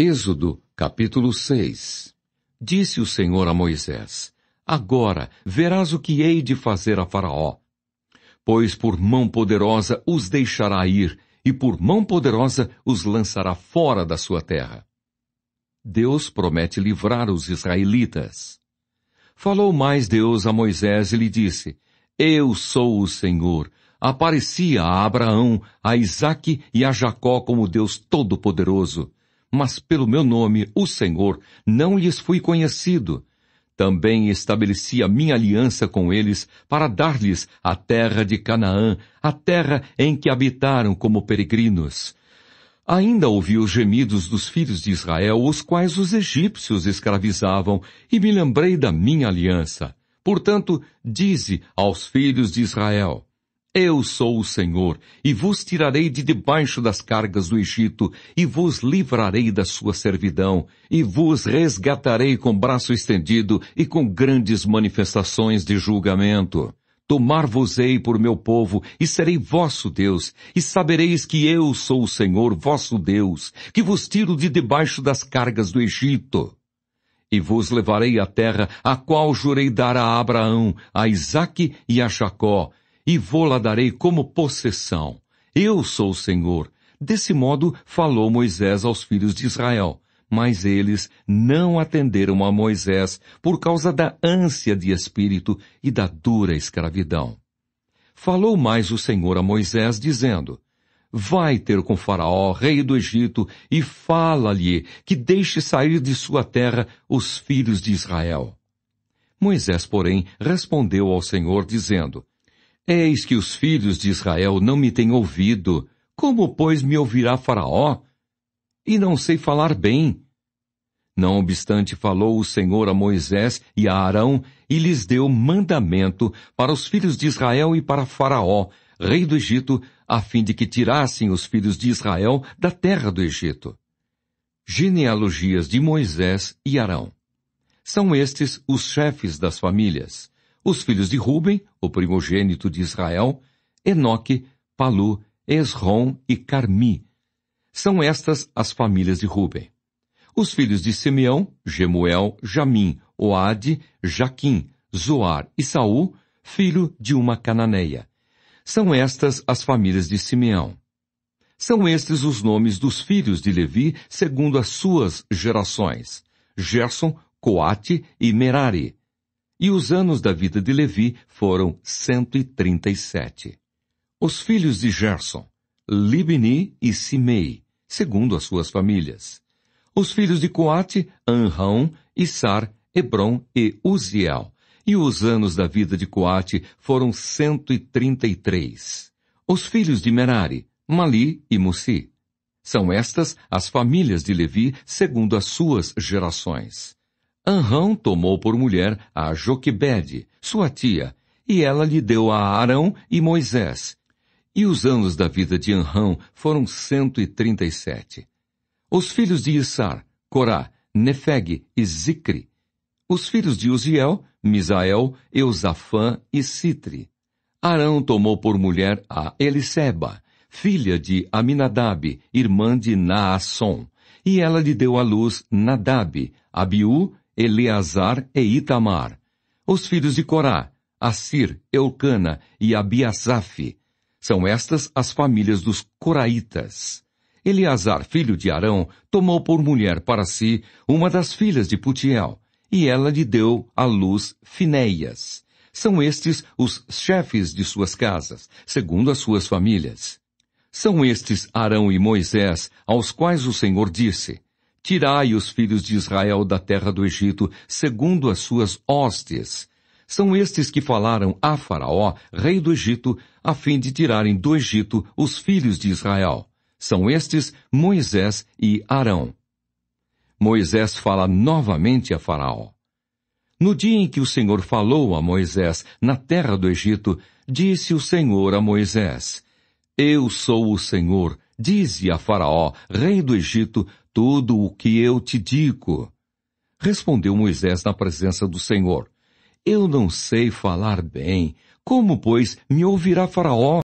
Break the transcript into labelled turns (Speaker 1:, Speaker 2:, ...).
Speaker 1: Êxodo, capítulo 6 Disse o Senhor a Moisés, Agora verás o que hei de fazer a Faraó. Pois por mão poderosa os deixará ir, e por mão poderosa os lançará fora da sua terra. Deus promete livrar os israelitas. Falou mais Deus a Moisés e lhe disse, Eu sou o Senhor. Aparecia a Abraão, a Isaque e a Jacó como Deus Todo-Poderoso mas pelo meu nome, o Senhor, não lhes fui conhecido. Também estabeleci a minha aliança com eles para dar-lhes a terra de Canaã, a terra em que habitaram como peregrinos. Ainda ouvi os gemidos dos filhos de Israel, os quais os egípcios escravizavam, e me lembrei da minha aliança. Portanto, dize aos filhos de Israel, eu sou o Senhor, e vos tirarei de debaixo das cargas do Egito, e vos livrarei da sua servidão, e vos resgatarei com braço estendido e com grandes manifestações de julgamento. Tomar-vos-ei por meu povo, e serei vosso Deus, e sabereis que eu sou o Senhor vosso Deus, que vos tiro de debaixo das cargas do Egito e vos levarei à terra a qual jurei dar a Abraão, a Isaque e a Jacó, e vou-la darei como possessão. Eu sou o Senhor. Desse modo falou Moisés aos filhos de Israel, mas eles não atenderam a Moisés por causa da ânsia de espírito e da dura escravidão. Falou mais o Senhor a Moisés, dizendo, Vai ter com Faraó, rei do Egito, e fala-lhe que deixe sair de sua terra os filhos de Israel. Moisés, porém, respondeu ao Senhor, dizendo, Eis que os filhos de Israel não me têm ouvido. Como, pois, me ouvirá Faraó? E não sei falar bem. Não obstante, falou o Senhor a Moisés e a Arão, e lhes deu mandamento para os filhos de Israel e para Faraó, rei do Egito, a fim de que tirassem os filhos de Israel da terra do Egito. Genealogias de Moisés e Arão. São estes os chefes das famílias. Os filhos de Ruben, o primogênito de Israel, Enoque, Palu, Esrom e Carmi. São estas as famílias de Ruben. Os filhos de Simeão, Gemuel, Jamim, Oade, Jaquim, Zoar e Saul, filho de uma cananeia. São estas as famílias de Simeão. São estes os nomes dos filhos de Levi segundo as suas gerações: Gerson, Coate e Merari. E os anos da vida de Levi foram cento e e sete. Os filhos de Gerson, Libni e Simei, segundo as suas famílias. Os filhos de Coate, Anrão, Issar, Hebron e Uziel. E os anos da vida de Coate foram cento e trinta e três. Os filhos de Merari, Mali e Mussi. São estas as famílias de Levi segundo as suas gerações. Anrão tomou por mulher a Joquebede, sua tia, e ela lhe deu a Arão e Moisés. E os anos da vida de Anrão foram cento e trinta e sete. Os filhos de Issar, Corá, Nefeg e Zicre. Os filhos de Uziel, Misael, Eusafã e Citre. Arão tomou por mulher a Eliseba, filha de Aminadab, irmã de Naasson, e ela lhe deu à luz Nadab, Abiú Eleazar e Itamar. Os filhos de Corá, Assir, Eucana e Abiasaf. São estas as famílias dos Coraitas. Eleazar, filho de Arão, tomou por mulher para si uma das filhas de Putiel, e ela lhe deu à luz Finéias. São estes os chefes de suas casas, segundo as suas famílias. São estes Arão e Moisés, aos quais o Senhor disse, Tirai os filhos de Israel da terra do Egito, segundo as suas hostes. São estes que falaram a Faraó, rei do Egito, a fim de tirarem do Egito os filhos de Israel. São estes Moisés e Arão. Moisés fala novamente a Faraó. No dia em que o Senhor falou a Moisés na terra do Egito, disse o Senhor a Moisés, Eu sou o Senhor, dize a Faraó, rei do Egito, tudo o que eu te digo. Respondeu Moisés na presença do Senhor. Eu não sei falar bem. Como, pois, me ouvirá Faraó?